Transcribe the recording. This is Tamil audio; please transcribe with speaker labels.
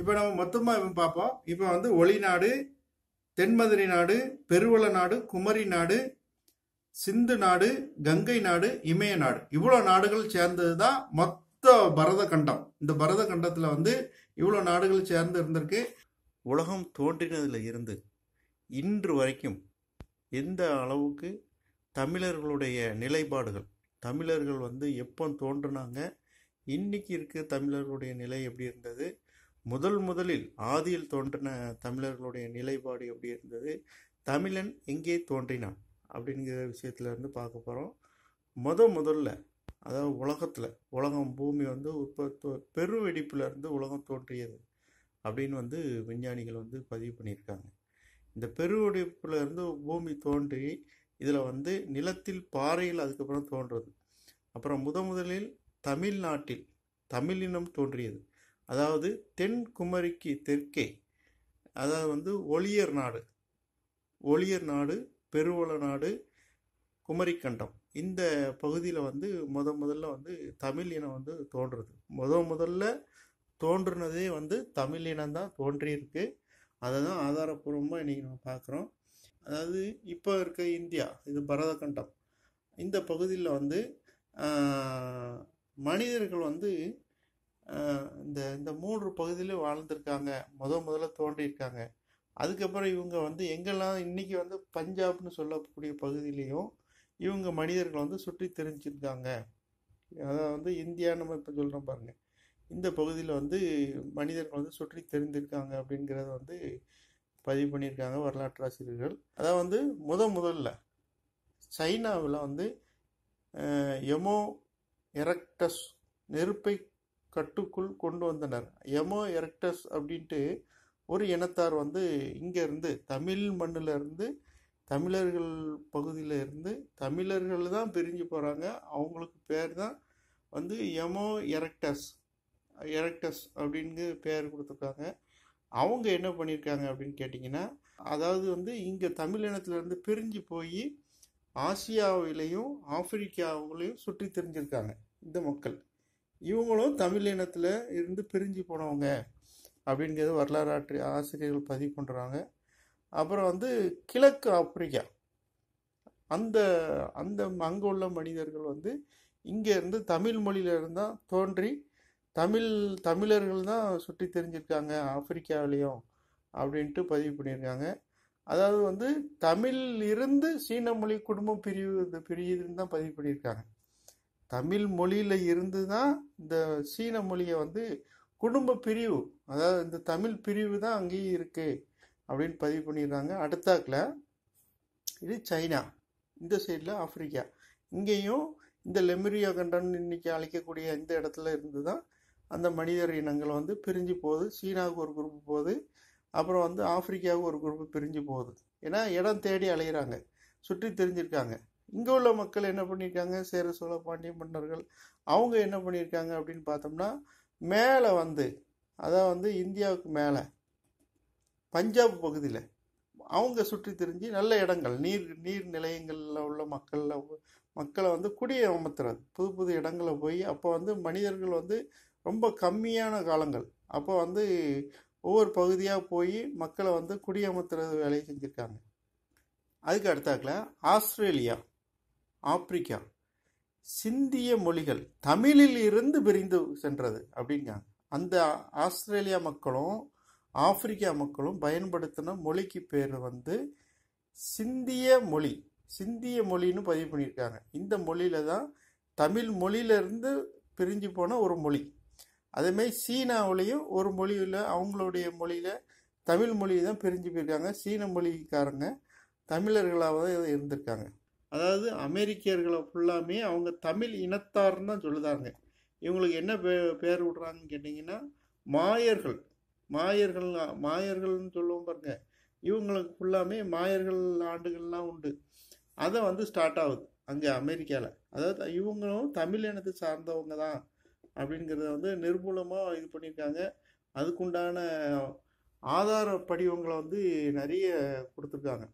Speaker 1: இப்போ நம்ம மொத்தமாக பார்ப்போம் இப்போ வந்து ஒளிநாடு தென்மதுரை நாடு பெருவள நாடு குமரி நாடு சிந்து நாடு கங்கை நாடு இமய நாடு இவ்வளோ நாடுகள் சேர்ந்தது தான் மொத்த பரத கண்டம் இந்த பரத கண்டத்தில் வந்து இவ்வளோ நாடுகள் சேர்ந்து இருந்திருக்கு உலகம் தோன்றினதில் இருந்து இன்று வரைக்கும் எந்த அளவுக்கு தமிழர்களுடைய நிலைப்பாடுகள் தமிழர்கள் வந்து எப்போ தோன்றுனாங்க இன்னைக்கு இருக்க தமிழர்களுடைய நிலை எப்படி இருந்தது முதல் முதலில் ஆதியில் தோன்றின தமிழர்களுடைய நிலைப்பாடு எப்படி இருந்தது தமிழன் எங்கே தோன்றினான் அப்படிங்கிற விஷயத்துல இருந்து பார்க்க போகிறோம் முத முதல்ல அதாவது உலகத்தில் உலகம் பூமி வந்து உற்பத்தி பெருவெடிப்புலேருந்து உலகம் தோன்றியது அப்படின்னு வந்து விஞ்ஞானிகள் வந்து பதிவு பண்ணியிருக்காங்க இந்த பெருவெடிப்புலேருந்து பூமி தோன்றி இதில் வந்து நிலத்தில் பாறையில் அதுக்கப்புறம் தோன்றுறது அப்புறம் முத முதலில் தமிழ்நாட்டில் தமிழினம் தோன்றியது அதாவது தென் குமரிக்கு தெற்கே அதாவது வந்து ஒளியர் நாடு ஒளியர் நாடு பெருவள நாடு குமரிக்கண்டம் இந்த பகுதியில் வந்து முத முதல்ல வந்து தமிழ் இனம் வந்து தோன்றுறது முத முதல்ல தோன்றுனதே வந்து தமிழ் இனம் தான் தோன்றியிருக்கு அதை தான் ஆதாரப்பூர்வமாக இன்றைக்கி நம்ம பார்க்குறோம் அதாவது இப்போ இருக்க இந்தியா இது பரதகண்டம் இந்த பகுதியில் வந்து மனிதர்கள் வந்து இந்த இந்த மூன்று பகுதியிலும் வாழ்ந்திருக்காங்க முத முதல்ல தோன்றியிருக்காங்க அதுக்கப்புறம் இவங்க வந்து எங்கெல்லாம் இன்றைக்கி வந்து பஞ்சாப்னு சொல்லக்கூடிய பகுதியிலையும் இவங்க மனிதர்கள் வந்து சுற்றி தெரிஞ்சிருக்காங்க அதாவது வந்து இந்தியா நம்ம இப்போ சொல்கிறோம் பாருங்கள் இந்த பகுதியில் வந்து மனிதர்கள் வந்து சுற்றி தெரிஞ்சிருக்காங்க அப்படிங்கிறத வந்து பதிவு பண்ணியிருக்காங்க வரலாற்று ஆசிரியர்கள் அதாவது வந்து முத முதல்ல சைனாவில் வந்து எமோ எரக்டஸ் நெருப்பை கட்டுக்குள் கொண்டு வந்தனர் எமோ எரக்டஸ் அப்படின்ட்டு ஒரு இனத்தார் வந்து இங்கேருந்து தமிழ் இருந்து தமிழர்கள் பகுதியில் இருந்து தமிழர்கள் தான் பிரிஞ்சு போகிறாங்க அவங்களுக்கு பேர் தான் வந்து எமோ எரக்டஸ் எரக்டஸ் அப்படின்னு பேர் கொடுத்துருக்காங்க அவங்க என்ன பண்ணியிருக்காங்க அப்படின்னு கேட்டிங்கன்னா அதாவது வந்து இங்கே தமிழ் இனத்துலேருந்து பிரிஞ்சு போய் ஆசியாவிலையும் ஆப்பிரிக்காவிலையும் சுற்றி தெரிஞ்சிருக்காங்க இந்த மக்கள் இவங்களும் தமிழ் இனத்தில் இருந்து பிரிஞ்சு போனவங்க அப்படிங்கிறது வரலாற்று ஆசிரியர்கள் பதிவு பண்ணுறாங்க அப்புறம் வந்து கிழக்கு ஆப்பிரிக்கா அந்த அந்த அங்கே உள்ள மனிதர்கள் வந்து இங்கேருந்து இருந்து தமிழ் மொழியிலிருந்து தான் தோன்றி தமிழ் தமிழர்கள் தான் சுற்றி தெரிஞ்சிருக்காங்க ஆப்பிரிக்காவிலையும் அப்படின்ட்டு பதிவு பண்ணியிருக்காங்க அதாவது வந்து தமிழ் இருந்து சீன மொழி குடும்பம் பிரிவு பிரியுதுன்னு தான் பதிவு பண்ணியிருக்காங்க தமிழ் மொழியில் இருந்து தான் இந்த சீன மொழியை வந்து குடும்ப பிரிவு அதாவது இந்த தமிழ் பிரிவு தான் அங்கேயும் இருக்குது அப்படின்னு பதிவு பண்ணிடுறாங்க அடுத்தாக்கில் இது சைனா இந்த சைடில் ஆப்பிரிக்கா இங்கேயும் இந்த லெமரியா கண்டன் இன்னைக்கு அழைக்கக்கூடிய இந்த இடத்துல இருந்து தான் அந்த மனிதர் இனங்கள் வந்து பிரிஞ்சு போகுது சீனாவுக்கு ஒரு குரூப் போகுது அப்புறம் வந்து ஆப்பிரிக்காவுக்கு ஒரு குரூப் பிரிஞ்சு போகுது ஏன்னா இடம் தேடி அலையிறாங்க சுற்றி தெரிஞ்சிருக்காங்க இங்கே உள்ள மக்கள் என்ன பண்ணியிருக்காங்க சேர சோழ பாண்டிய மன்னர்கள் அவங்க என்ன பண்ணியிருக்காங்க அப்படின்னு பார்த்தோம்னா மேலே வந்து அதான் வந்து இந்தியாவுக்கு மேலே பஞ்சாப் பகுதியில் அவங்க சுற்றி திரிஞ்சு நல்ல இடங்கள் நீர் நீர் நிலையங்களில் உள்ள மக்களில் மக்களை வந்து குடியமர்த்துறது புது புது இடங்களை போய் அப்போ வந்து மனிதர்கள் வந்து ரொம்ப கம்மியான காலங்கள் அப்போ வந்து ஒவ்வொரு பகுதியாக போய் மக்களை வந்து குடியமர்த்துறது வேலையை செஞ்சுருக்காங்க அதுக்கு அடுத்தாக்கில் ஆஸ்திரேலியா ஆப்பிரிக்கா சிந்திய மொழிகள் தமிழில் இருந்து பிரிந்து சென்றது அப்படிங்க அந்த ஆஸ்திரேலியா மக்களும் ஆப்பிரிக்கா மக்களும் பயன்படுத்தின மொழிக்கு பேர் வந்து சிந்திய மொழி சிந்திய மொழின்னு பதிவு பண்ணியிருக்காங்க இந்த மொழியில தான் தமிழ் மொழியிலேருந்து பிரிஞ்சு போன ஒரு மொழி அதேமாதிரி சீனாவிலையும் ஒரு மொழியில் அவங்களுடைய மொழியில் தமிழ் மொழி தான் பிரிஞ்சு போயிருக்காங்க சீன மொழிக்காரங்க தமிழர்களாக தான் இருந்திருக்காங்க அதாவது அமெரிக்கர்களை ஃபுல்லாமே அவங்க தமிழ் இனத்தார்னு தான் சொல்லுதாங்க இவங்களுக்கு என்ன பே பேர் விடுறாங்கன்னு கேட்டிங்கன்னா மாயர்கள் மாயர்கள் மாயர்கள்னு சொல்லுவோம் பாருங்க இவங்களுக்கு ஃபுல்லாமே மாயர்கள் ஆண்டுகள்லாம் உண்டு அதை வந்து ஸ்டார்ட் ஆகுது அங்கே அமெரிக்காவில் அதாவது இவங்களும் தமிழ் இனத்தை சார்ந்தவங்க தான் அப்படிங்கிறத வந்து நிர்மூலமாக இது பண்ணியிருக்காங்க அதுக்குண்டான ஆதார படிவங்களை வந்து நிறைய கொடுத்துருக்காங்க